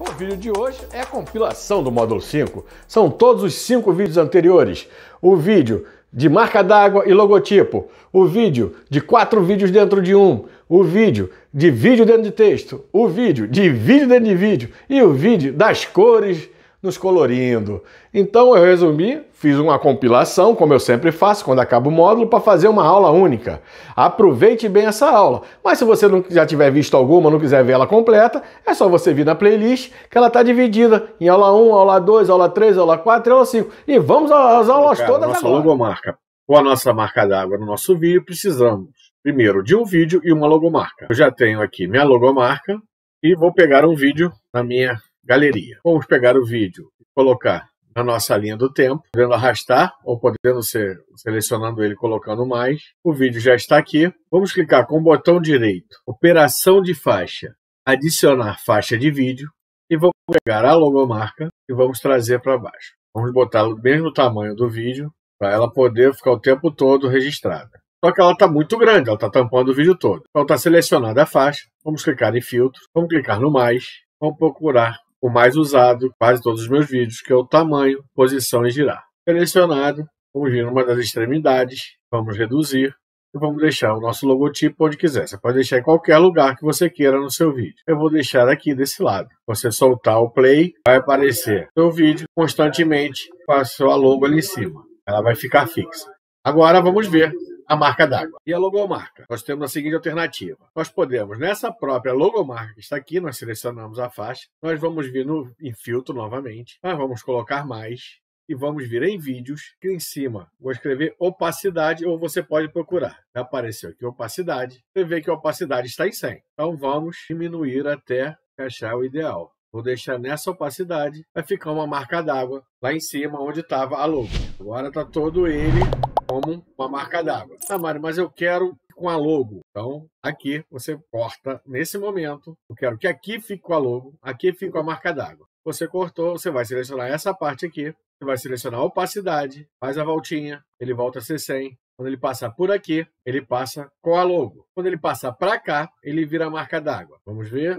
O vídeo de hoje é a compilação do módulo 5. São todos os cinco vídeos anteriores. O vídeo de marca d'água e logotipo, o vídeo de quatro vídeos dentro de um, o vídeo de vídeo dentro de texto, o vídeo de vídeo dentro de vídeo e o vídeo das cores nos colorindo. Então eu resumi, fiz uma compilação, como eu sempre faço quando acaba o módulo, para fazer uma aula única. Aproveite bem essa aula. Mas se você não, já tiver visto alguma, não quiser ver ela completa, é só você vir na playlist, que ela está dividida em aula 1, aula 2, aula 3, aula 4 aula 5. E vamos às aulas Cara, todas nossa agora. logomarca, ou a nossa marca d'água no nosso vídeo, precisamos primeiro de um vídeo e uma logomarca. Eu já tenho aqui minha logomarca e vou pegar um vídeo na minha galeria. Vamos pegar o vídeo e colocar na nossa linha do tempo, podendo arrastar ou podendo ser selecionando ele colocando mais. O vídeo já está aqui. Vamos clicar com o botão direito, operação de faixa, adicionar faixa de vídeo e vamos pegar a logomarca e vamos trazer para baixo. Vamos botar o mesmo tamanho do vídeo para ela poder ficar o tempo todo registrada. Só que ela está muito grande, ela está tampando o vídeo todo. Então está selecionada a faixa, vamos clicar em filtro, vamos clicar no mais, vamos procurar o mais usado quase todos os meus vídeos, que é o tamanho, posição e girar. Selecionado, vamos vir numa das extremidades, vamos reduzir e vamos deixar o nosso logotipo onde quiser. Você pode deixar em qualquer lugar que você queira no seu vídeo. Eu vou deixar aqui desse lado. Você soltar o play, vai aparecer seu vídeo constantemente com a sua logo ali em cima. Ela vai ficar fixa. Agora vamos ver a marca d'água e a logomarca. Nós temos a seguinte alternativa. Nós podemos, nessa própria logomarca que está aqui, nós selecionamos a faixa, nós vamos vir no, infiltro filtro novamente, nós vamos colocar mais, e vamos vir em vídeos, aqui em cima vou escrever opacidade ou você pode procurar. Apareceu aqui opacidade, você vê que a opacidade está em 100. Então vamos diminuir até achar o ideal. Vou deixar nessa opacidade, vai ficar uma marca d'água lá em cima onde estava a logo. Agora tá todo ele como uma marca d'água. Tá Mário, mas eu quero com a logo. Então, aqui você corta nesse momento. Eu quero que aqui fique com a logo, aqui fique com a marca d'água. Você cortou, você vai selecionar essa parte aqui, você vai selecionar a opacidade, faz a voltinha, ele volta a ser 100. Quando ele passar por aqui, ele passa com a logo. Quando ele passar para cá, ele vira a marca d'água. Vamos ver?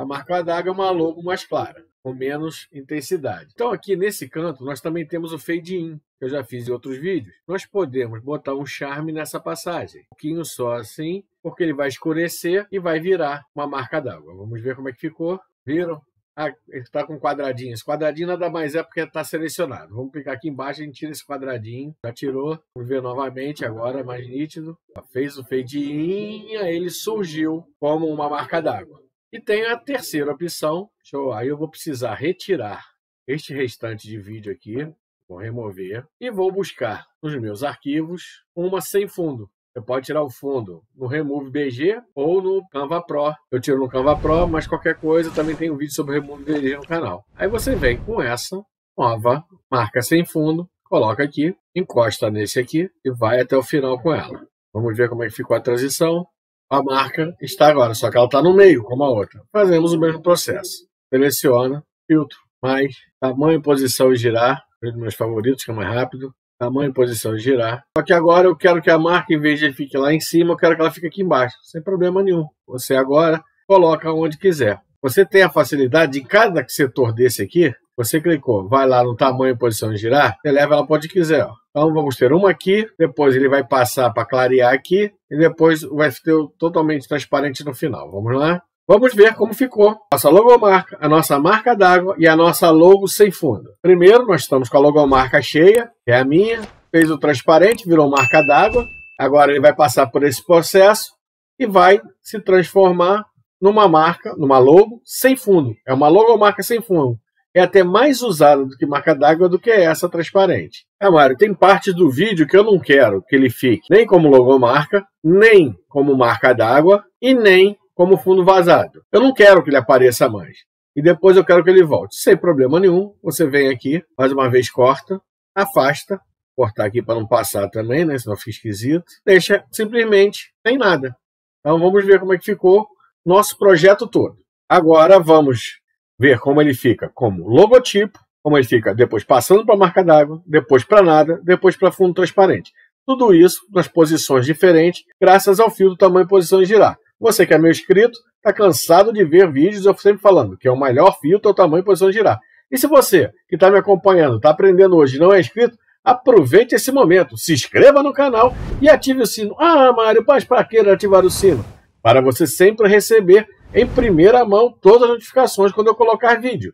A marca d'água é uma logo mais clara, com menos intensidade. Então aqui nesse canto nós também temos o fade in, que eu já fiz em outros vídeos. Nós podemos botar um charme nessa passagem, um pouquinho só assim, porque ele vai escurecer e vai virar uma marca d'água. Vamos ver como é que ficou. Viram? Ah, ele está com quadradinho. Esse quadradinho nada mais é porque está selecionado. Vamos clicar aqui embaixo, a gente tira esse quadradinho. Já tirou. Vamos ver novamente agora, mais nítido. Já fez o fade in, ele surgiu como uma marca d'água. E tem a terceira opção, eu, aí eu vou precisar retirar este restante de vídeo aqui, vou remover e vou buscar nos meus arquivos uma sem fundo. Você pode tirar o fundo no Remove BG ou no Canva Pro. Eu tiro no Canva Pro, mas qualquer coisa também tem um vídeo sobre Remove BG no canal. Aí você vem com essa nova marca sem fundo, coloca aqui, encosta nesse aqui e vai até o final com ela. Vamos ver como é que ficou a transição a marca está agora, só que ela está no meio, como a outra. Fazemos o mesmo processo. Seleciona, filtro, mais, tamanho, posição e girar. Um dos meus favoritos, que é mais rápido. Tamanho, posição e girar. Só que agora eu quero que a marca, em vez de fique lá em cima, eu quero que ela fique aqui embaixo. Sem problema nenhum. Você agora coloca onde quiser. Você tem a facilidade de cada setor desse aqui, você clicou, vai lá no tamanho, posição de girar, você leva ela para onde quiser. Ó. Então vamos ter uma aqui, depois ele vai passar para clarear aqui e depois vai ter totalmente transparente no final. Vamos lá? Vamos ver como ficou nossa logomarca, a nossa marca d'água e a nossa logo sem fundo. Primeiro, nós estamos com a logomarca cheia, que é a minha. Fez o transparente, virou marca d'água. Agora ele vai passar por esse processo e vai se transformar numa marca, numa logo, sem fundo. É uma logomarca sem fundo. É até mais usada do que marca d'água do que essa transparente. É, Mário, tem parte do vídeo que eu não quero que ele fique nem como logomarca, nem como marca d'água e nem como fundo vazado. Eu não quero que ele apareça mais. E depois eu quero que ele volte. Sem problema nenhum, você vem aqui, mais uma vez corta, afasta, cortar aqui para não passar também, né? Senão fica esquisito. Deixa simplesmente sem nada. Então vamos ver como é que ficou nosso projeto todo. Agora vamos ver como ele fica como logotipo, como ele fica depois passando para a marca d'água, depois para nada, depois para fundo transparente. Tudo isso nas posições diferentes, graças ao fio do tamanho e posição girar. Você que é meu inscrito, está cansado de ver vídeos eu sempre falando que é o melhor filtro o tamanho e posição de girar. E se você que está me acompanhando, está aprendendo hoje não é inscrito, aproveite esse momento, se inscreva no canal e ative o sino. Ah, Mário, mas para que ativar o sino? para você sempre receber em primeira mão todas as notificações quando eu colocar vídeo.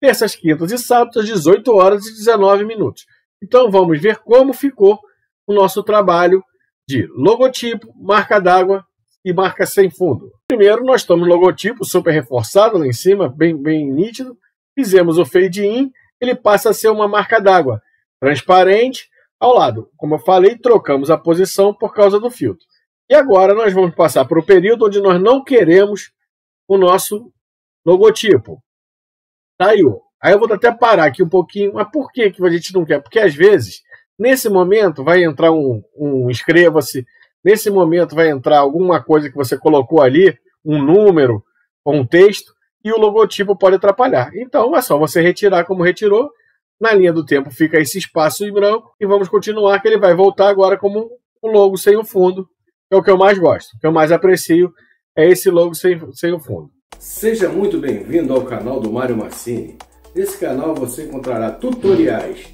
Terças, quintas e sábados, 18 horas e 19 minutos. Então vamos ver como ficou o nosso trabalho de logotipo, marca d'água e marca sem fundo. Primeiro nós estamos no logotipo super reforçado lá em cima, bem, bem nítido. Fizemos o fade in, ele passa a ser uma marca d'água transparente ao lado. Como eu falei, trocamos a posição por causa do filtro. E agora nós vamos passar para o período onde nós não queremos o nosso logotipo. Saiu. Tá aí eu vou até parar aqui um pouquinho. Mas por que, que a gente não quer? Porque às vezes, nesse momento, vai entrar um, um inscreva-se, nesse momento vai entrar alguma coisa que você colocou ali, um número ou um texto, e o logotipo pode atrapalhar. Então é só você retirar como retirou. Na linha do tempo fica esse espaço em branco e vamos continuar que ele vai voltar agora como um logo sem o fundo é o que eu mais gosto, o que eu mais aprecio é esse logo sem, sem o fundo. Seja muito bem-vindo ao canal do Mário Massini. Nesse canal você encontrará tutoriais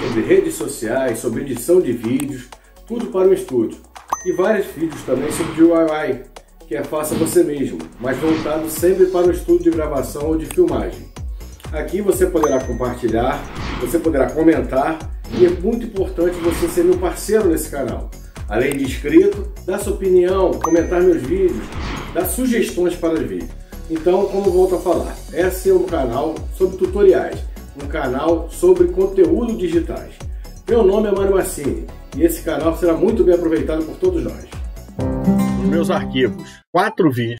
sobre redes sociais, sobre edição de vídeos, tudo para o estúdio. E vários vídeos também sobre DIY, que é faça você mesmo, mas voltado sempre para o estúdio de gravação ou de filmagem. Aqui você poderá compartilhar, você poderá comentar e é muito importante você ser meu parceiro nesse canal. Além de inscrito, dá sua opinião, comentar meus vídeos, dá sugestões para os vídeos. Então, como volto a falar, esse é um canal sobre tutoriais, um canal sobre conteúdo digitais. Meu nome é Mário Massini e esse canal será muito bem aproveitado por todos nós. Meus arquivos, quatro vídeos,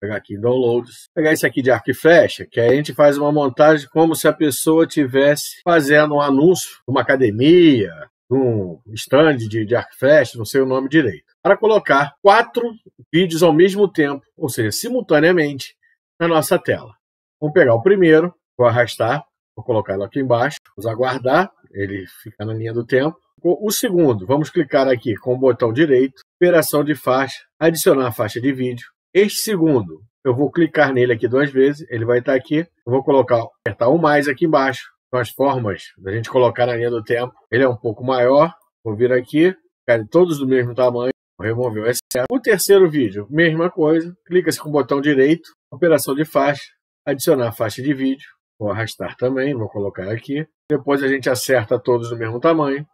pegar aqui em downloads, pegar esse aqui de arco e flecha, que aí a gente faz uma montagem como se a pessoa tivesse fazendo um anúncio uma academia, num stand de, de Arcfest, não sei o nome direito, para colocar quatro vídeos ao mesmo tempo, ou seja, simultaneamente, na nossa tela. Vamos pegar o primeiro, vou arrastar, vou colocar ele aqui embaixo, vamos aguardar, ele fica na linha do tempo. O segundo, vamos clicar aqui com o botão direito, operação de faixa, adicionar a faixa de vídeo. Este segundo, eu vou clicar nele aqui duas vezes, ele vai estar aqui. Eu vou colocar, apertar o mais aqui embaixo, as formas da gente colocar na linha do tempo. Ele é um pouco maior, vou vir aqui, todos do mesmo tamanho, remover o excesso. O terceiro vídeo, mesma coisa, clica-se com o botão direito, operação de faixa, adicionar faixa de vídeo, vou arrastar também, vou colocar aqui. Depois a gente acerta todos do mesmo tamanho.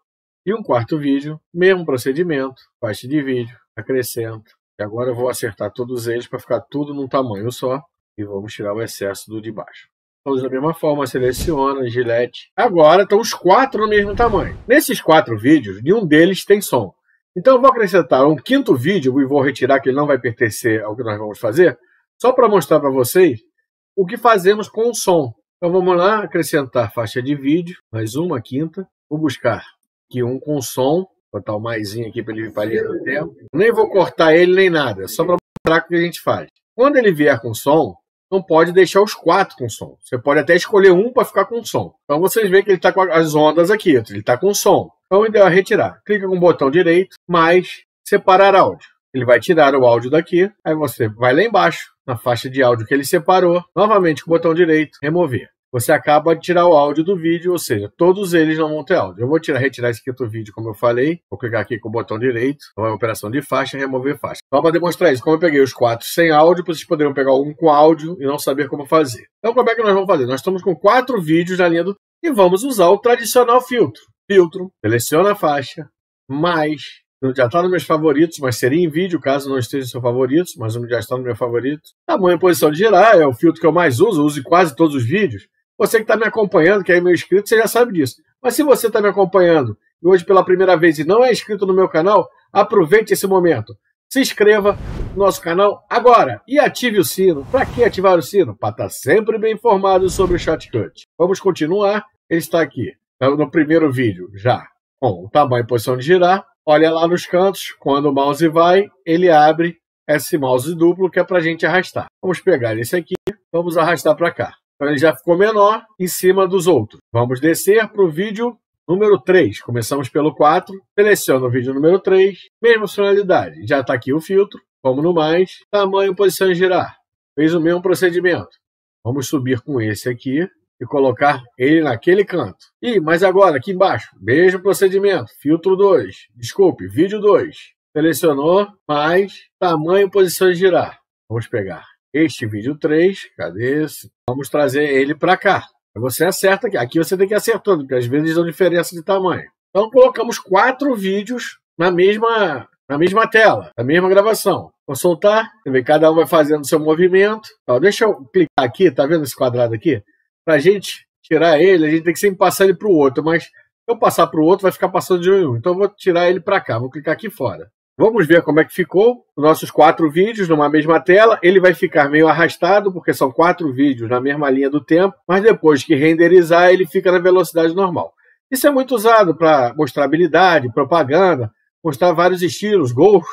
E um quarto vídeo, mesmo procedimento, faixa de vídeo, acrescento. E agora eu vou acertar todos eles para ficar tudo num tamanho só e vamos tirar o excesso do de baixo todos da mesma forma, seleciona, gilete. Agora estão os quatro no mesmo tamanho. Nesses quatro vídeos, nenhum deles tem som. Então eu vou acrescentar um quinto vídeo e vou retirar que ele não vai pertencer ao que nós vamos fazer, só para mostrar para vocês o que fazemos com o som. Então vamos lá, acrescentar faixa de vídeo, mais uma quinta. Vou buscar aqui um com som, botar o mais aqui para ele vir no tempo. Nem vou cortar ele nem nada, só para mostrar o que a gente faz. Quando ele vier com som, não pode deixar os quatro com som. Você pode até escolher um para ficar com som. Então vocês veem que ele está com as ondas aqui, ele está com som. Então o ideal é retirar. Clica com o botão direito, mais separar áudio. Ele vai tirar o áudio daqui, aí você vai lá embaixo, na faixa de áudio que ele separou, novamente com o botão direito, remover você acaba de tirar o áudio do vídeo, ou seja, todos eles não vão ter áudio. Eu vou tirar, retirar esse quinto vídeo, como eu falei, vou clicar aqui com o botão direito, vai então, é operação de faixa, remover faixa. Só para demonstrar isso, como eu peguei os quatro sem áudio, vocês poderiam pegar um com áudio e não saber como fazer. Então, como é que nós vamos fazer? Nós estamos com quatro vídeos na linha do... e vamos usar o tradicional filtro. Filtro, seleciona a faixa, mais, já está nos meus favoritos, mas seria em vídeo, caso não esteja nos seus favoritos, mas já está no meu favorito. Tamanho e posição de girar é o filtro que eu mais uso, uso em quase todos os vídeos. Você que está me acompanhando, que é meu inscrito, você já sabe disso. Mas se você está me acompanhando e hoje pela primeira vez e não é inscrito no meu canal, aproveite esse momento. Se inscreva no nosso canal agora e ative o sino. Para que ativar o sino? Para estar tá sempre bem informado sobre o Shotcut. Vamos continuar. Ele está aqui tá no primeiro vídeo já com o tamanho e posição de girar. Olha lá nos cantos, quando o mouse vai, ele abre esse mouse duplo que é para a gente arrastar. Vamos pegar esse aqui, vamos arrastar para cá. Então ele já ficou menor em cima dos outros. Vamos descer para o vídeo número 3. Começamos pelo 4. Seleciona o vídeo número 3. Mesma funcionalidade. Já está aqui o filtro. Vamos no mais. Tamanho, posição e girar. Fez o mesmo procedimento. Vamos subir com esse aqui e colocar ele naquele canto. E mas agora aqui embaixo, mesmo procedimento, filtro 2, desculpe, vídeo 2. Selecionou, mais tamanho, posição e girar. Vamos pegar este vídeo 3, cadê esse? Vamos trazer ele para cá. Você acerta aqui. Aqui você tem que ir acertando, porque às vezes dão diferença de tamanho. Então colocamos quatro vídeos na mesma, na mesma tela, na mesma gravação. Vou soltar, cada um vai fazendo seu movimento. Então, deixa eu clicar aqui, tá vendo esse quadrado aqui? Para a gente tirar ele, a gente tem que sempre passar ele para o outro, mas se eu passar para o outro, vai ficar passando de um em um. Então eu vou tirar ele para cá, vou clicar aqui fora. Vamos ver como é que ficou. Nossos quatro vídeos numa mesma tela. Ele vai ficar meio arrastado, porque são quatro vídeos na mesma linha do tempo, mas depois que renderizar, ele fica na velocidade normal. Isso é muito usado para mostrar habilidade, propaganda, mostrar vários estilos, gols,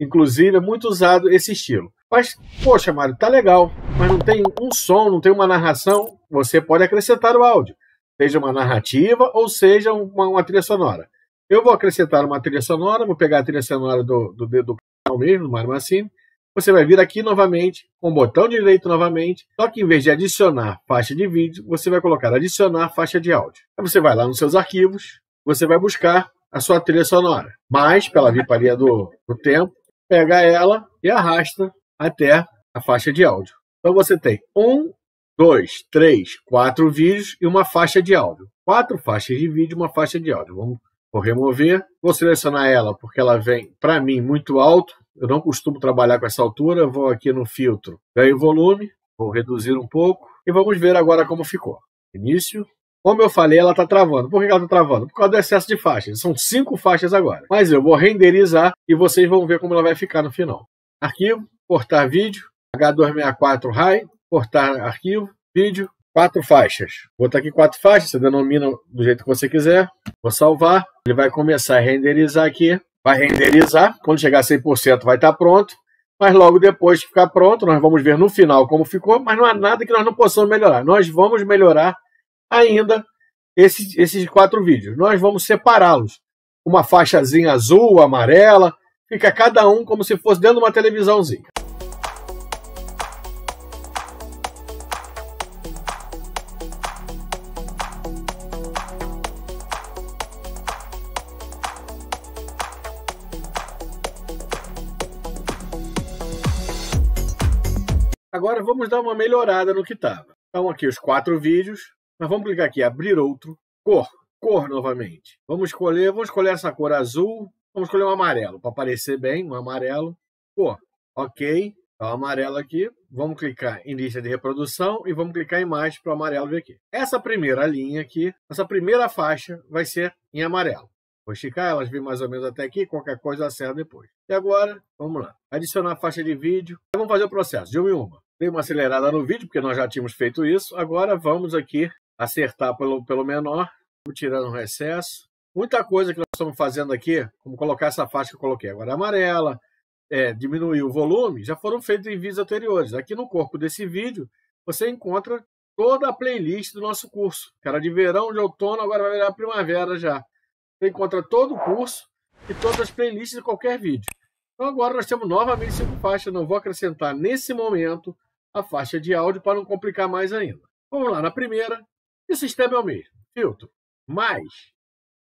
inclusive, é muito usado esse estilo. Mas, poxa, Mário, tá legal, mas não tem um som, não tem uma narração. Você pode acrescentar o áudio, seja uma narrativa ou seja uma, uma trilha sonora. Eu vou acrescentar uma trilha sonora, vou pegar a trilha sonora do, do, do canal mesmo, do Mário Você vai vir aqui novamente, com o botão direito novamente, só que em vez de adicionar faixa de vídeo, você vai colocar adicionar faixa de áudio. Aí você vai lá nos seus arquivos, você vai buscar a sua trilha sonora. Mas, pela viparia do, do tempo, pega ela e arrasta até a faixa de áudio. Então você tem um, dois, três, quatro vídeos e uma faixa de áudio. Quatro faixas de vídeo e uma faixa de áudio. Vamos Vou remover, vou selecionar ela porque ela vem, para mim, muito alto. Eu não costumo trabalhar com essa altura. Vou aqui no filtro, ganho volume, vou reduzir um pouco e vamos ver agora como ficou. Início, como eu falei, ela está travando. Por que ela está travando? Por causa do excesso de faixas. São cinco faixas agora. Mas eu vou renderizar e vocês vão ver como ela vai ficar no final. Arquivo, cortar vídeo, H264 RAI, cortar arquivo, vídeo, quatro faixas. Vou botar aqui quatro faixas, você denomina do jeito que você quiser. Vou salvar. Ele vai começar a renderizar aqui. Vai renderizar. Quando chegar a 100% vai estar tá pronto. Mas logo depois que ficar pronto, nós vamos ver no final como ficou. Mas não há nada que nós não possamos melhorar. Nós vamos melhorar ainda esses, esses quatro vídeos. Nós vamos separá-los. Uma faixazinha azul, amarela. Fica cada um como se fosse dentro de uma televisãozinha. vamos dar uma melhorada no que estava. Então, aqui os quatro vídeos. Nós vamos clicar aqui, abrir outro, cor, cor novamente. Vamos escolher, vamos escolher essa cor azul, vamos escolher um amarelo, para aparecer bem, um amarelo, cor. Ok, então amarelo aqui, vamos clicar em lista de reprodução e vamos clicar em mais para o amarelo vir aqui. Essa primeira linha aqui, essa primeira faixa vai ser em amarelo. Vou esticar elas, vir mais ou menos até aqui, qualquer coisa acerta depois. E agora, vamos lá. Adicionar a faixa de vídeo. Vamos fazer o processo de uma em uma. Dei uma acelerada no vídeo, porque nós já tínhamos feito isso. Agora vamos aqui acertar pelo, pelo menor, tirando o recesso. Muita coisa que nós estamos fazendo aqui, como colocar essa faixa que eu coloquei agora é amarela, é, diminuir o volume, já foram feitos em vídeos anteriores. Aqui no corpo desse vídeo, você encontra toda a playlist do nosso curso. Cara de verão, de outono, agora vai virar primavera já. Você encontra todo o curso e todas as playlists de qualquer vídeo. Então agora nós temos novamente cinco faixas. Não vou acrescentar nesse momento a faixa de áudio para não complicar mais ainda. Vamos lá, na primeira, o sistema é o mesmo. Filtro, mais,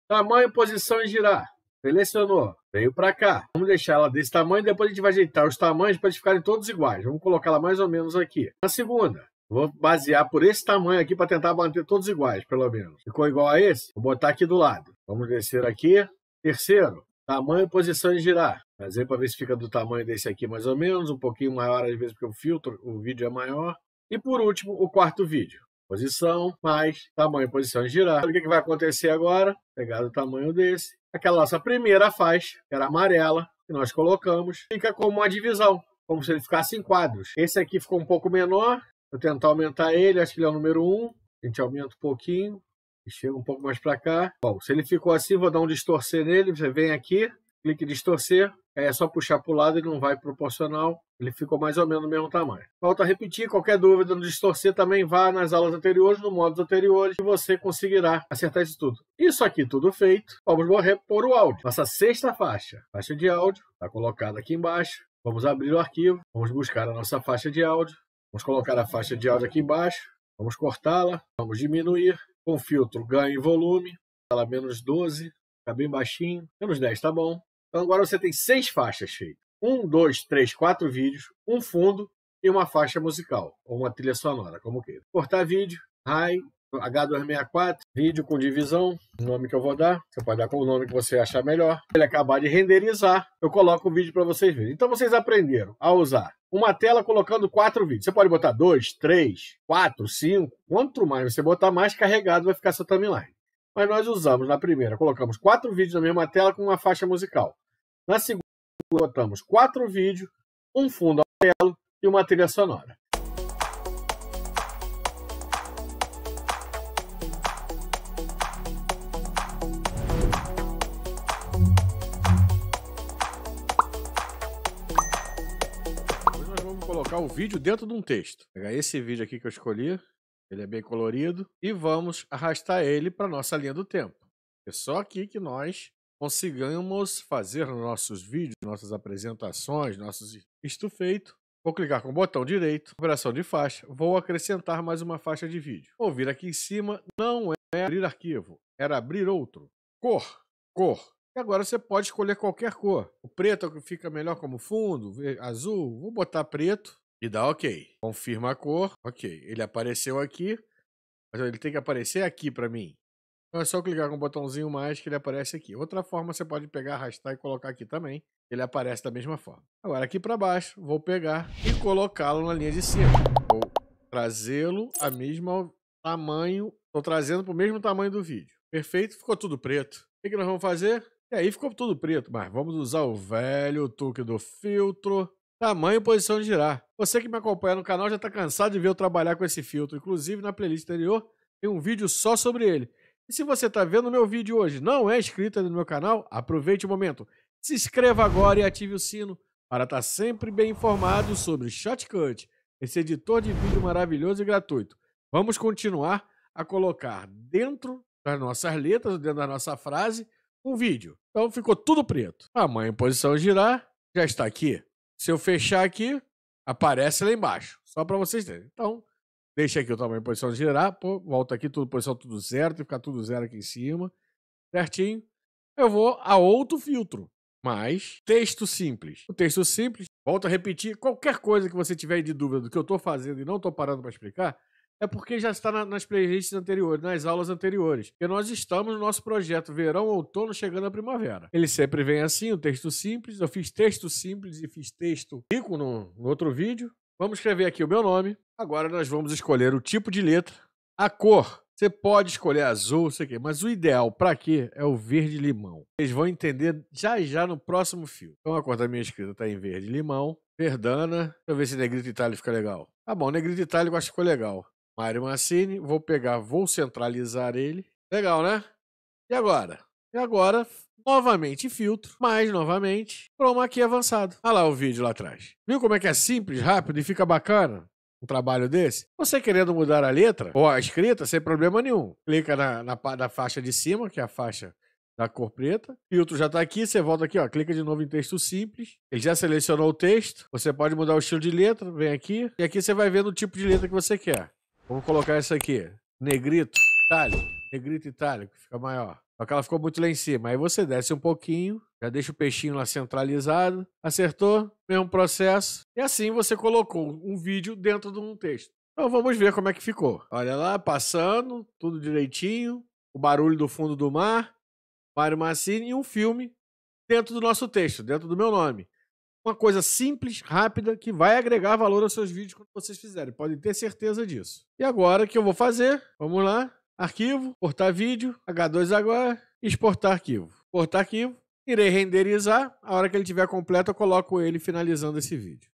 tamanho, posição e girar. Selecionou, veio para cá. Vamos deixar ela desse tamanho, e depois a gente vai ajeitar os tamanhos para eles ficarem todos iguais. Vamos colocar ela mais ou menos aqui. Na segunda, vou basear por esse tamanho aqui para tentar manter todos iguais, pelo menos. Ficou igual a esse? Vou botar aqui do lado. Vamos descer aqui. Terceiro, Tamanho, posição e girar. Fazer para ver se fica do tamanho desse aqui mais ou menos, um pouquinho maior às vezes porque o filtro, o vídeo é maior. E por último, o quarto vídeo. Posição, mais, tamanho, posição e girar. O que, que vai acontecer agora? Pegar do tamanho desse. Aquela nossa primeira faixa, que era amarela, que nós colocamos, fica como uma divisão, como se ele ficasse em quadros. Esse aqui ficou um pouco menor, vou tentar aumentar ele, acho que ele é o número 1. A gente aumenta um pouquinho, Chega um pouco mais para cá. Bom, se ele ficou assim, vou dar um distorcer nele. Você vem aqui, clique em distorcer. É só puxar para o lado, ele não vai proporcional. Ele ficou mais ou menos do mesmo tamanho. Falta repetir, qualquer dúvida no distorcer também vá nas aulas anteriores, no modo anteriores, e você conseguirá acertar isso tudo. Isso aqui tudo feito, vamos repor o áudio. Nossa sexta faixa, faixa de áudio, está colocada aqui embaixo. Vamos abrir o arquivo, vamos buscar a nossa faixa de áudio. Vamos colocar a faixa de áudio aqui embaixo. Vamos cortá-la, vamos diminuir. Com filtro ganho em volume, ela menos 12, tá bem baixinho, menos 10, tá bom. Então agora você tem seis faixas feitas. Um, dois, três, quatro vídeos, um fundo e uma faixa musical, ou uma trilha sonora, como queira. Cortar vídeo, high, H264, vídeo com divisão, nome que eu vou dar. Você pode dar com o nome que você achar melhor. Ele acabar de renderizar, eu coloco o vídeo para vocês verem. Então vocês aprenderam a usar uma tela colocando quatro vídeos. Você pode botar dois, três, quatro, cinco. Quanto mais você botar, mais carregado vai ficar seu timeline. Mas nós usamos na primeira, colocamos quatro vídeos na mesma tela com uma faixa musical. Na segunda, botamos quatro vídeos, um fundo amarelo e uma trilha sonora. colocar o vídeo dentro de um texto. Pegar esse vídeo aqui que eu escolhi, ele é bem colorido, e vamos arrastar ele para nossa linha do tempo. É só aqui que nós consigamos fazer nossos vídeos, nossas apresentações, nossos isto feito. Vou clicar com o botão direito, operação de faixa, vou acrescentar mais uma faixa de vídeo. Vou vir aqui em cima, não é abrir arquivo, era abrir outro. Cor, cor. E agora você pode escolher qualquer cor. O preto é o que fica melhor como fundo, azul, vou botar preto. E dá OK. Confirma a cor. OK. Ele apareceu aqui. Mas ele tem que aparecer aqui para mim. Então é só clicar com o botãozinho mais que ele aparece aqui. Outra forma você pode pegar, arrastar e colocar aqui também. Ele aparece da mesma forma. Agora aqui para baixo, vou pegar e colocá-lo na linha de cima. Vou trazê-lo a mesma tamanho. Estou trazendo para o mesmo tamanho do vídeo. Perfeito? Ficou tudo preto. O que, que nós vamos fazer? E é, aí ficou tudo preto, mas vamos usar o velho toque do filtro. Tamanho e posição de girar. Você que me acompanha no canal já está cansado de ver eu trabalhar com esse filtro. Inclusive, na playlist anterior, tem um vídeo só sobre ele. E se você está vendo meu vídeo hoje não é inscrito no meu canal, aproveite o momento. Se inscreva agora e ative o sino para estar tá sempre bem informado sobre Shotcut, esse editor de vídeo maravilhoso e gratuito. Vamos continuar a colocar dentro das nossas letras, dentro da nossa frase, um vídeo. Então ficou tudo preto. Tamanho, posição girar, já está aqui. Se eu fechar aqui, aparece lá embaixo. Só para vocês terem. Então, deixa aqui o tamanho de posição de girar, pô, volta aqui, tudo posição tudo certo, que ficar tudo zero aqui em cima. Certinho. Eu vou a outro filtro. Mas, texto simples. O texto simples, volto a repetir, qualquer coisa que você tiver de dúvida do que eu estou fazendo e não estou parando para explicar, é porque já está na, nas playlists anteriores, nas aulas anteriores. E nós estamos no nosso projeto Verão, Outono, chegando à primavera. Ele sempre vem assim, o um texto simples. Eu fiz texto simples e fiz texto rico no, no outro vídeo. Vamos escrever aqui o meu nome. Agora nós vamos escolher o tipo de letra, a cor. Você pode escolher azul, sei que, mas o ideal para quê é o verde limão. Vocês vão entender já já no próximo fio. Então a cor da minha escrita está em verde limão, verdana. Deixa eu ver se negrito itálico fica legal. Tá bom, negrito itálico acho que ficou legal. Mário Massini, vou pegar, vou centralizar ele. Legal, né? E agora? E agora, novamente filtro, mais novamente, chroma aqui avançado. Olha lá o vídeo lá atrás. Viu como é que é simples, rápido e fica bacana? um trabalho desse, você querendo mudar a letra ou a escrita, sem problema nenhum. Clica na, na, na faixa de cima, que é a faixa da cor preta. Filtro já está aqui, você volta aqui, ó, clica de novo em texto simples. Ele já selecionou o texto. Você pode mudar o estilo de letra, vem aqui. E aqui você vai vendo o tipo de letra que você quer. Vamos colocar isso aqui. Negrito, itálico. Negrito itálico, fica maior. Só que ela ficou muito lá em cima. Aí você desce um pouquinho, já deixa o peixinho lá centralizado. Acertou? Mesmo processo. E assim você colocou um vídeo dentro de um texto. Então vamos ver como é que ficou. Olha lá, passando, tudo direitinho. O barulho do fundo do mar. Mário Massini e um filme dentro do nosso texto, dentro do meu nome uma coisa simples, rápida, que vai agregar valor aos seus vídeos quando vocês fizerem. Podem ter certeza disso. E agora o que eu vou fazer? Vamos lá. Arquivo, portar vídeo, H2 agora, exportar arquivo. Exportar arquivo, irei renderizar. A hora que ele estiver completo, eu coloco ele finalizando esse vídeo.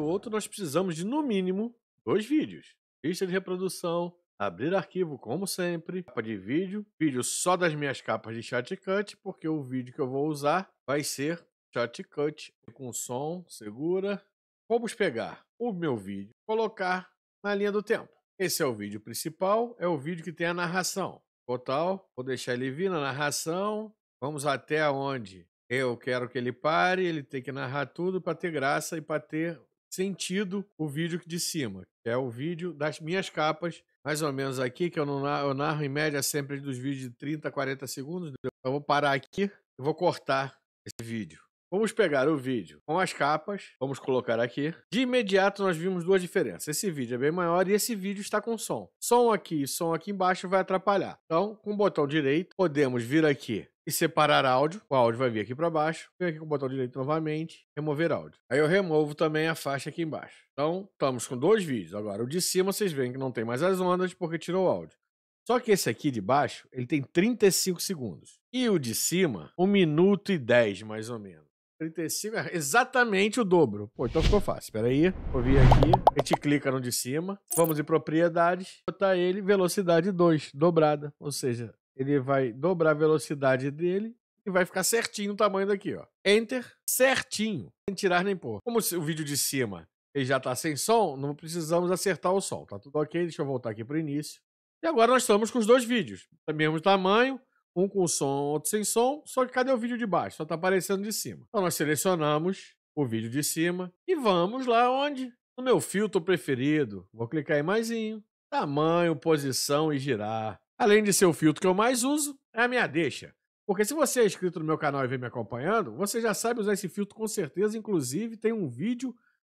do outro, nós precisamos de, no mínimo, dois vídeos. Lista de reprodução, abrir arquivo, como sempre, capa de vídeo, vídeo só das minhas capas de shotcut, porque o vídeo que eu vou usar vai ser shotcut com som, segura. Vamos pegar o meu vídeo, colocar na linha do tempo. Esse é o vídeo principal, é o vídeo que tem a narração. Total, vou deixar ele vir na narração. Vamos até onde eu quero que ele pare, ele tem que narrar tudo para ter graça e para ter sentido o vídeo de cima, que é o vídeo das minhas capas, mais ou menos aqui, que eu, não, eu narro em média sempre dos vídeos de 30 40 segundos. Eu vou parar aqui e vou cortar esse vídeo. Vamos pegar o vídeo com as capas, vamos colocar aqui. De imediato nós vimos duas diferenças. Esse vídeo é bem maior e esse vídeo está com som. Som aqui e som aqui embaixo vai atrapalhar. Então, com o botão direito, podemos vir aqui e separar áudio. O áudio vai vir aqui para baixo. Vem aqui com o botão direito novamente, remover áudio. Aí eu removo também a faixa aqui embaixo. Então, estamos com dois vídeos. Agora, o de cima vocês veem que não tem mais as ondas porque tirou o áudio. Só que esse aqui de baixo, ele tem 35 segundos. E o de cima, 1 minuto e 10, mais ou menos. 35 é exatamente o dobro. Pô, então ficou fácil. Espera aí, vou vir aqui. A gente clica no de cima. Vamos em propriedades. Botar ele velocidade 2, dobrada. Ou seja, ele vai dobrar a velocidade dele e vai ficar certinho o tamanho daqui, ó. Enter, certinho. Sem tirar nem pôr. Como o vídeo de cima ele já está sem som, não precisamos acertar o som. Tá tudo ok, deixa eu voltar aqui para o início. E agora nós estamos com os dois vídeos. mesmo tamanho, um com som, outro sem som, só que cadê o vídeo de baixo? Só está aparecendo de cima. Então nós selecionamos o vídeo de cima e vamos lá onde? No meu filtro preferido. Vou clicar em maisinho. Tamanho, posição e girar. Além de ser o filtro que eu mais uso, é a minha deixa. Porque se você é inscrito no meu canal e vem me acompanhando, você já sabe usar esse filtro com certeza. Inclusive, tem um vídeo,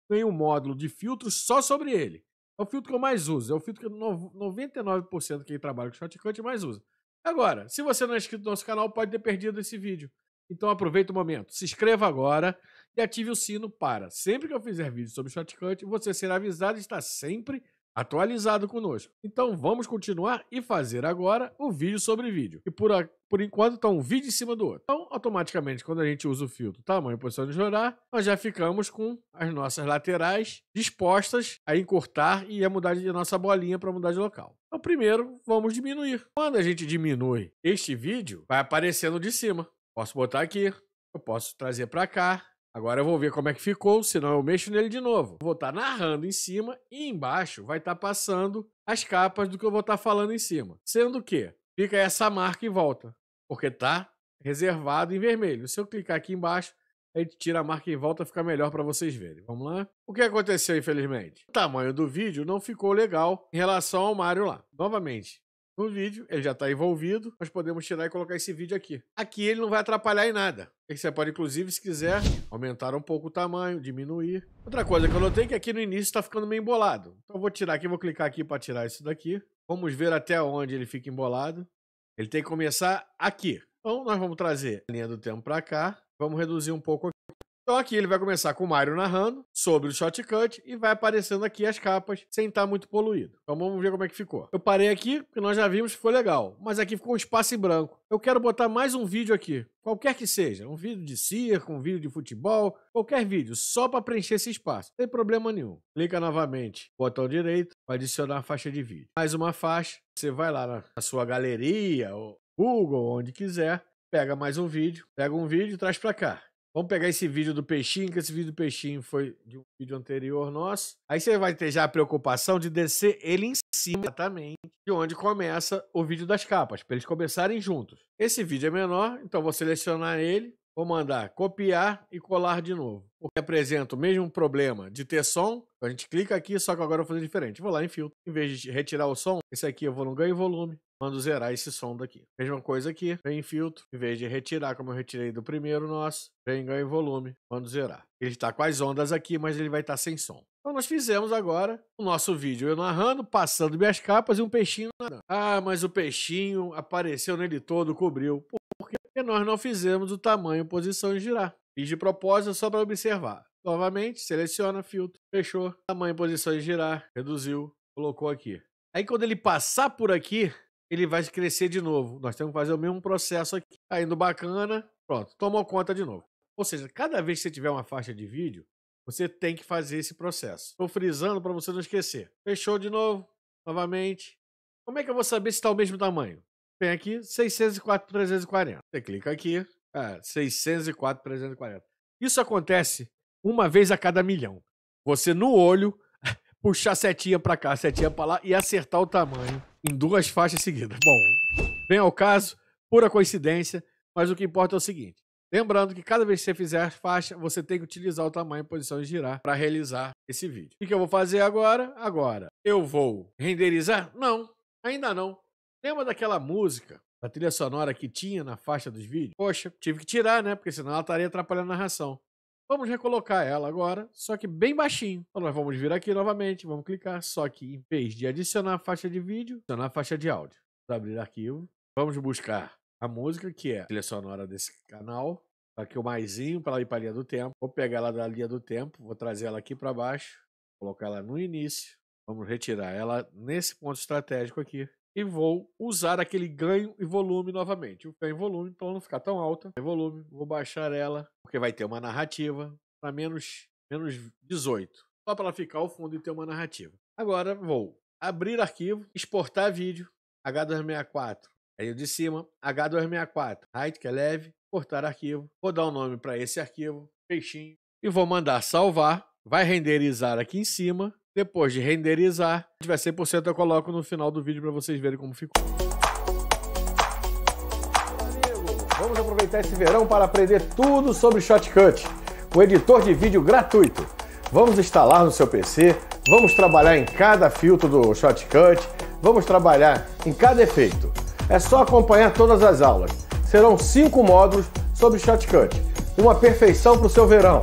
tem um módulo de filtro só sobre ele. É o filtro que eu mais uso. É o filtro que 99% de quem trabalha com Shotcut mais usa. Agora, se você não é inscrito no nosso canal, pode ter perdido esse vídeo. Então aproveita o momento, se inscreva agora e ative o sino para sempre que eu fizer vídeo sobre shortcut, você será avisado e está sempre atualizado conosco. Então vamos continuar e fazer agora o vídeo sobre vídeo. E por, a, por enquanto está um vídeo em cima do outro. Então, automaticamente, quando a gente usa o filtro tamanho e posição de horário, nós já ficamos com as nossas laterais dispostas a encurtar e a mudar de nossa bolinha para mudar de local. Então, primeiro, vamos diminuir. Quando a gente diminui este vídeo, vai aparecendo de cima. Posso botar aqui, eu posso trazer para cá, Agora eu vou ver como é que ficou, senão eu mexo nele de novo. Vou estar tá narrando em cima e embaixo vai estar tá passando as capas do que eu vou estar tá falando em cima. Sendo que fica essa marca e volta, porque tá reservado em vermelho. Se eu clicar aqui embaixo, a gente tira a marca em volta, fica melhor para vocês verem. Vamos lá? O que aconteceu, infelizmente? O tamanho do vídeo não ficou legal em relação ao Mario lá. Novamente, no vídeo, ele já está envolvido, nós podemos tirar e colocar esse vídeo aqui. Aqui ele não vai atrapalhar em nada. Você pode, inclusive, se quiser, aumentar um pouco o tamanho, diminuir. Outra coisa que eu notei é que aqui no início está ficando meio embolado. Então eu vou tirar aqui, vou clicar aqui para tirar isso daqui. Vamos ver até onde ele fica embolado. Ele tem que começar aqui. Então nós vamos trazer a linha do tempo para cá. Vamos reduzir um pouco aqui. Então aqui ele vai começar com o Mario narrando sobre o shortcut e vai aparecendo aqui as capas sem estar tá muito poluído. Então vamos ver como é que ficou. Eu parei aqui porque nós já vimos que ficou legal, mas aqui ficou um espaço em branco. Eu quero botar mais um vídeo aqui, qualquer que seja, um vídeo de circo, um vídeo de futebol, qualquer vídeo, só para preencher esse espaço. Não tem problema nenhum. Clica novamente, botão direito, vai adicionar a faixa de vídeo. Mais uma faixa, você vai lá na sua galeria, ou Google, onde quiser, pega mais um vídeo, pega um vídeo e traz para cá. Vamos pegar esse vídeo do peixinho, que esse vídeo do peixinho foi de um vídeo anterior nosso. Aí você vai ter já a preocupação de descer ele em cima exatamente de onde começa o vídeo das capas, para eles começarem juntos. Esse vídeo é menor, então vou selecionar ele, Vou mandar copiar e colar de novo. Porque apresenta o mesmo problema de ter som. A gente clica aqui, só que agora eu vou fazer diferente. Vou lá em filtro. Em vez de retirar o som, esse aqui eu vou no ganho volume. Mando zerar esse som daqui. Mesma coisa aqui, vem em filtro. Em vez de retirar, como eu retirei do primeiro nosso, vem em ganho volume. Mando zerar. Ele está com as ondas aqui, mas ele vai estar tá sem som. Então nós fizemos agora o nosso vídeo eu narrando, passando minhas capas e um peixinho nadando. Ah, mas o peixinho apareceu nele todo, cobriu e nós não fizemos o tamanho posição girar. Fiz de propósito só para observar. Novamente, seleciona, filtro, fechou, tamanho posição girar, reduziu, colocou aqui. Aí quando ele passar por aqui, ele vai crescer de novo. Nós temos que fazer o mesmo processo aqui. Tá indo bacana, pronto, tomou conta de novo. Ou seja, cada vez que você tiver uma faixa de vídeo, você tem que fazer esse processo. Estou frisando para você não esquecer. Fechou de novo, novamente. Como é que eu vou saber se está o mesmo tamanho? Vem aqui, 604.340. Você clica aqui, é, 604.340. Isso acontece uma vez a cada milhão. Você no olho, puxar a setinha para cá, a setinha para lá e acertar o tamanho em duas faixas seguidas. Bom, vem ao caso, pura coincidência, mas o que importa é o seguinte. Lembrando que cada vez que você fizer a faixa, você tem que utilizar o tamanho, posição de girar para realizar esse vídeo. O que eu vou fazer agora? Agora, eu vou renderizar? Não, ainda não. Lembra daquela música, a trilha sonora que tinha na faixa dos vídeos? Poxa, tive que tirar, né? Porque senão ela estaria atrapalhando a narração. Vamos recolocar ela agora, só que bem baixinho. Então nós vamos vir aqui novamente, vamos clicar, só que em vez de adicionar a faixa de vídeo, adicionar a faixa de áudio. Vamos abrir arquivo. Vamos buscar a música, que é a trilha sonora desse canal. Tá aqui o maisinho para ir para a linha do tempo. Vou pegar ela da linha do tempo, vou trazer ela aqui para baixo, colocar ela no início. Vamos retirar ela nesse ponto estratégico aqui e vou usar aquele ganho e volume novamente. O ganho e volume, então não ficar tão alta. e volume, vou baixar ela, porque vai ter uma narrativa para menos, menos 18. Só para ela ficar ao fundo e ter uma narrativa. Agora vou abrir arquivo, exportar vídeo, H264, aí de cima, H264, height, que é leve, exportar arquivo. Vou dar o um nome para esse arquivo, peixinho, e vou mandar salvar. Vai renderizar aqui em cima depois de renderizar, se tiver 100% eu coloco no final do vídeo para vocês verem como ficou. vamos aproveitar esse verão para aprender tudo sobre Shotcut, o editor de vídeo gratuito. Vamos instalar no seu PC, vamos trabalhar em cada filtro do Shotcut, vamos trabalhar em cada efeito. É só acompanhar todas as aulas. Serão cinco módulos sobre Shotcut. Uma perfeição para o seu verão.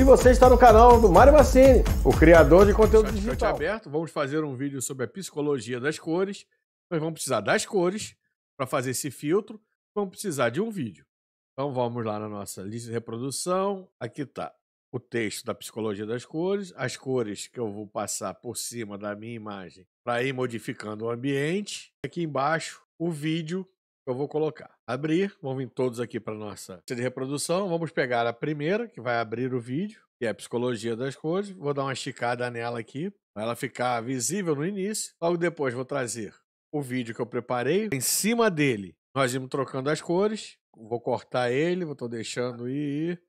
E você está no canal do Mário Massini, o criador de conteúdo Chat digital. aberto, vamos fazer um vídeo sobre a psicologia das cores. Nós vamos precisar das cores para fazer esse filtro. Vamos precisar de um vídeo. Então vamos lá na nossa lista de reprodução. Aqui está o texto da psicologia das cores, as cores que eu vou passar por cima da minha imagem para ir modificando o ambiente. Aqui embaixo o vídeo eu vou colocar. Abrir, vamos vir todos aqui para nossa de reprodução. Vamos pegar a primeira, que vai abrir o vídeo, que é a psicologia das cores. Vou dar uma esticada nela aqui, para ela ficar visível no início. Logo depois vou trazer o vídeo que eu preparei. Em cima dele, nós vamos trocando as cores. Vou cortar ele, tô deixando ir.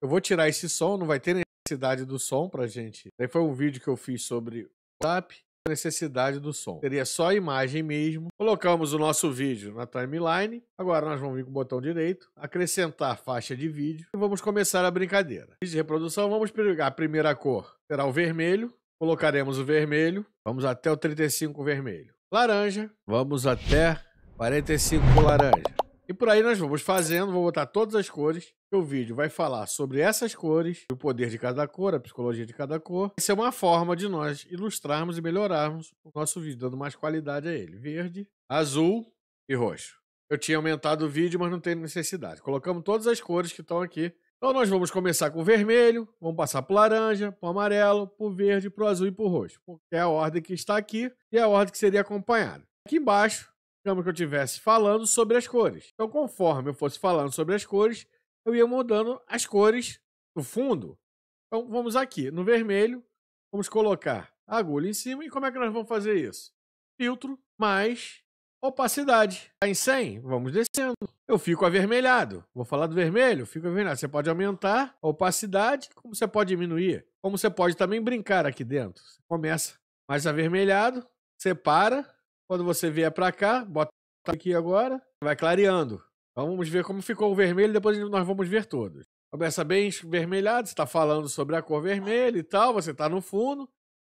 Eu vou tirar esse som, não vai ter necessidade do som para gente. Daí foi um vídeo que eu fiz sobre WhatsApp necessidade do som. Seria só a imagem mesmo. Colocamos o nosso vídeo na timeline. Agora nós vamos vir com o botão direito, acrescentar faixa de vídeo e vamos começar a brincadeira. De reprodução, vamos pegar a primeira cor, será o vermelho. Colocaremos o vermelho, vamos até o 35 vermelho. Laranja, vamos até 45 laranja. E por aí nós vamos fazendo, vou botar todas as cores. O vídeo vai falar sobre essas cores, o poder de cada cor, a psicologia de cada cor. Isso é uma forma de nós ilustrarmos e melhorarmos o nosso vídeo, dando mais qualidade a ele. Verde, azul e roxo. Eu tinha aumentado o vídeo, mas não tem necessidade. Colocamos todas as cores que estão aqui. Então nós vamos começar com o vermelho, vamos passar para o laranja, para o amarelo, para o verde, para o azul e para o roxo. é a ordem que está aqui e é a ordem que seria acompanhada. Aqui embaixo digamos que eu estivesse falando sobre as cores. Então, conforme eu fosse falando sobre as cores, eu ia mudando as cores do fundo. Então, vamos aqui no vermelho, vamos colocar a agulha em cima. E como é que nós vamos fazer isso? Filtro mais opacidade. Está em 100? Vamos descendo. Eu fico avermelhado. Vou falar do vermelho, fico avermelhado. Você pode aumentar a opacidade, como você pode diminuir. Como você pode também brincar aqui dentro. Você começa mais avermelhado, separa, quando você vier para cá, bota aqui agora, vai clareando. Então, vamos ver como ficou o vermelho, depois nós vamos ver todos. Começa bem vermelhado, você está falando sobre a cor vermelha e tal, você está no fundo.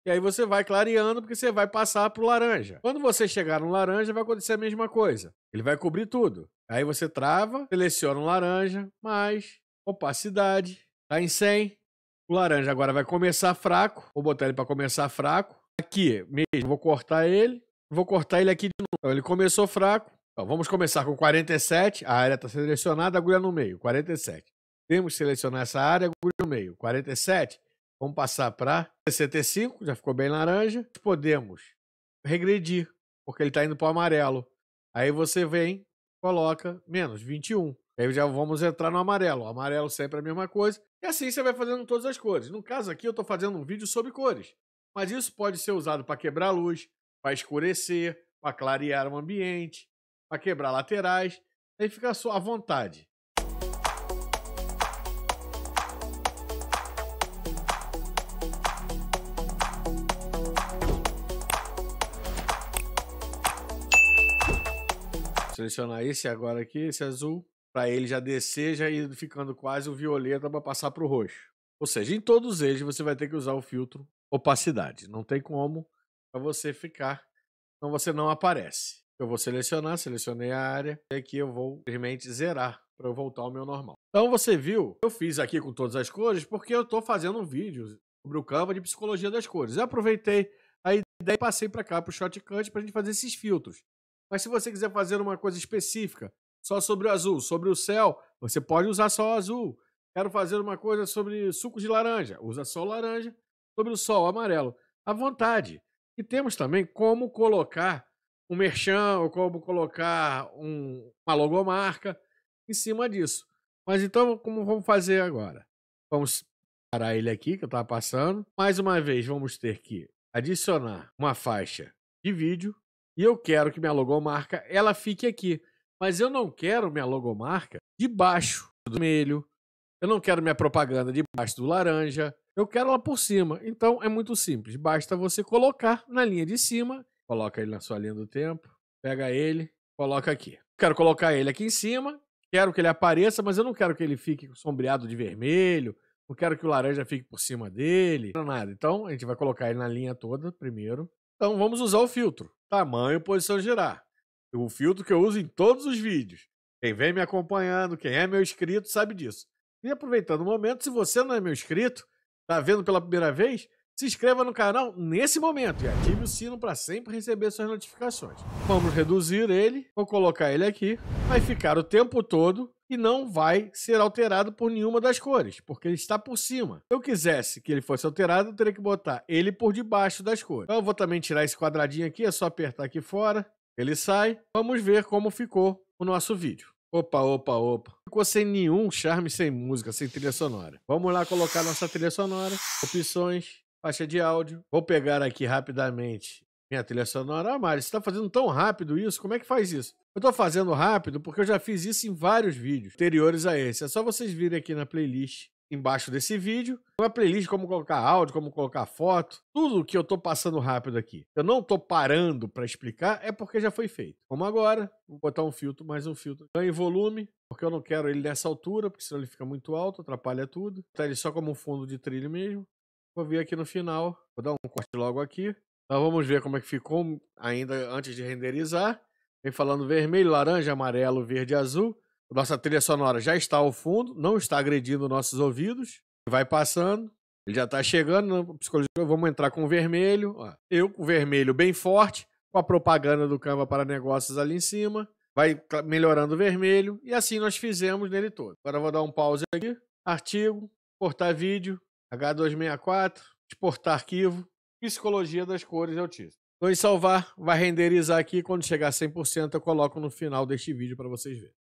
E aí você vai clareando porque você vai passar para o laranja. Quando você chegar no laranja, vai acontecer a mesma coisa. Ele vai cobrir tudo. Aí você trava, seleciona o laranja, mais opacidade, tá em 100. O laranja agora vai começar fraco. Vou botar ele para começar fraco. Aqui mesmo, vou cortar ele. Vou cortar ele aqui de novo. Então, ele começou fraco. Então, vamos começar com 47. A área está selecionada, agulha no meio. 47. Temos que selecionar essa área, agulha no meio. 47. Vamos passar para 65, já ficou bem laranja. Podemos regredir, porque ele está indo para o amarelo. Aí você vem, coloca menos 21. Aí já vamos entrar no amarelo. O amarelo sempre é a mesma coisa. E assim você vai fazendo todas as cores. No caso aqui, eu estou fazendo um vídeo sobre cores. Mas isso pode ser usado para quebrar a luz, para escurecer, para clarear o ambiente, para quebrar laterais, aí fica só à vontade. Selecionar esse agora aqui, esse azul, para ele já descer, já ir ficando quase o violeta para passar para o roxo. Ou seja, em todos eles você vai ter que usar o filtro opacidade. Não tem como para você ficar. Então você não aparece. Eu vou selecionar, selecionei a área, e aqui eu vou simplesmente zerar para eu voltar ao meu normal. Então você viu, eu fiz aqui com todas as cores porque eu estou fazendo um vídeo sobre o Canva de psicologia das cores. Eu aproveitei a ideia e passei para cá para o Shotcut para a gente fazer esses filtros. Mas se você quiser fazer uma coisa específica, só sobre o azul, sobre o céu, você pode usar só o azul. Quero fazer uma coisa sobre suco de laranja, usa só o laranja. Sobre o sol, amarelo, à vontade. E temos também como colocar um merchan ou como colocar um, uma logomarca em cima disso. Mas então, como vamos fazer agora? Vamos parar ele aqui, que eu estava passando. Mais uma vez, vamos ter que adicionar uma faixa de vídeo. E eu quero que minha logomarca ela fique aqui. Mas eu não quero minha logomarca debaixo do vermelho. Eu não quero minha propaganda debaixo do laranja. Eu quero ela por cima. Então é muito simples. Basta você colocar na linha de cima, coloca ele na sua linha do tempo, pega ele, coloca aqui. Quero colocar ele aqui em cima, quero que ele apareça, mas eu não quero que ele fique sombreado de vermelho, não quero que o laranja fique por cima dele, não nada. Então a gente vai colocar ele na linha toda primeiro. Então vamos usar o filtro. Tamanho, posição girar. O filtro que eu uso em todos os vídeos. Quem vem me acompanhando, quem é meu inscrito, sabe disso. E aproveitando o momento, se você não é meu inscrito, Tá vendo pela primeira vez? Se inscreva no canal nesse momento e ative o sino para sempre receber suas notificações. Vamos reduzir ele, vou colocar ele aqui, vai ficar o tempo todo e não vai ser alterado por nenhuma das cores, porque ele está por cima. Se eu quisesse que ele fosse alterado, eu teria que botar ele por debaixo das cores. Então eu vou também tirar esse quadradinho aqui, é só apertar aqui fora, ele sai. Vamos ver como ficou o nosso vídeo. Opa, opa, opa ficou sem nenhum charme, sem música, sem trilha sonora. Vamos lá colocar nossa trilha sonora, opções, faixa de áudio. Vou pegar aqui rapidamente minha trilha sonora. Ah, Mário, você está fazendo tão rápido isso? Como é que faz isso? Eu estou fazendo rápido porque eu já fiz isso em vários vídeos anteriores a esse. É só vocês virem aqui na playlist embaixo desse vídeo. Uma playlist como colocar áudio, como colocar foto, tudo que eu tô passando rápido aqui. Eu não tô parando para explicar, é porque já foi feito. Como agora, vou botar um filtro, mais um filtro. ganho volume, porque eu não quero ele nessa altura, porque senão ele fica muito alto, atrapalha tudo. Tá ele só como um fundo de trilho mesmo. Vou vir aqui no final, vou dar um corte logo aqui. Então vamos ver como é que ficou ainda antes de renderizar. Vem falando vermelho, laranja, amarelo, verde, azul. Nossa trilha sonora já está ao fundo, não está agredindo nossos ouvidos. Vai passando. Ele já está chegando na psicologia. Vamos entrar com o vermelho. Ó, eu com o vermelho bem forte, com a propaganda do Canva para negócios ali em cima. Vai melhorando o vermelho. E assim nós fizemos nele todo. Agora vou dar um pause aqui. Artigo, exportar vídeo, H264, exportar arquivo, psicologia das cores e Então em salvar, vai renderizar aqui. Quando chegar a 100%, eu coloco no final deste vídeo para vocês verem.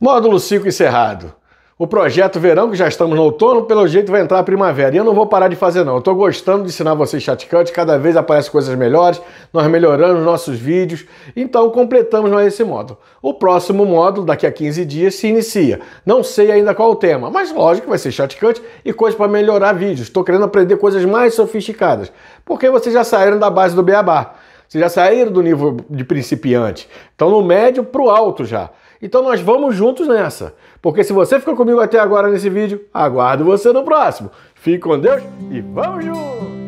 Módulo 5 encerrado. O projeto verão, que já estamos no outono, pelo jeito vai entrar a primavera. E eu não vou parar de fazer, não. Eu estou gostando de ensinar vocês chatcut, cada vez aparecem coisas melhores, nós melhoramos nossos vídeos. Então, completamos mais esse módulo. O próximo módulo, daqui a 15 dias, se inicia. Não sei ainda qual o tema, mas lógico que vai ser chatcut e coisas para melhorar vídeos. Estou querendo aprender coisas mais sofisticadas, porque vocês já saíram da base do beabá. Vocês já saíram do nível de principiante. Estão no médio para o alto já. Então nós vamos juntos nessa. Porque se você ficou comigo até agora nesse vídeo, aguardo você no próximo. Fique com Deus e vamos juntos!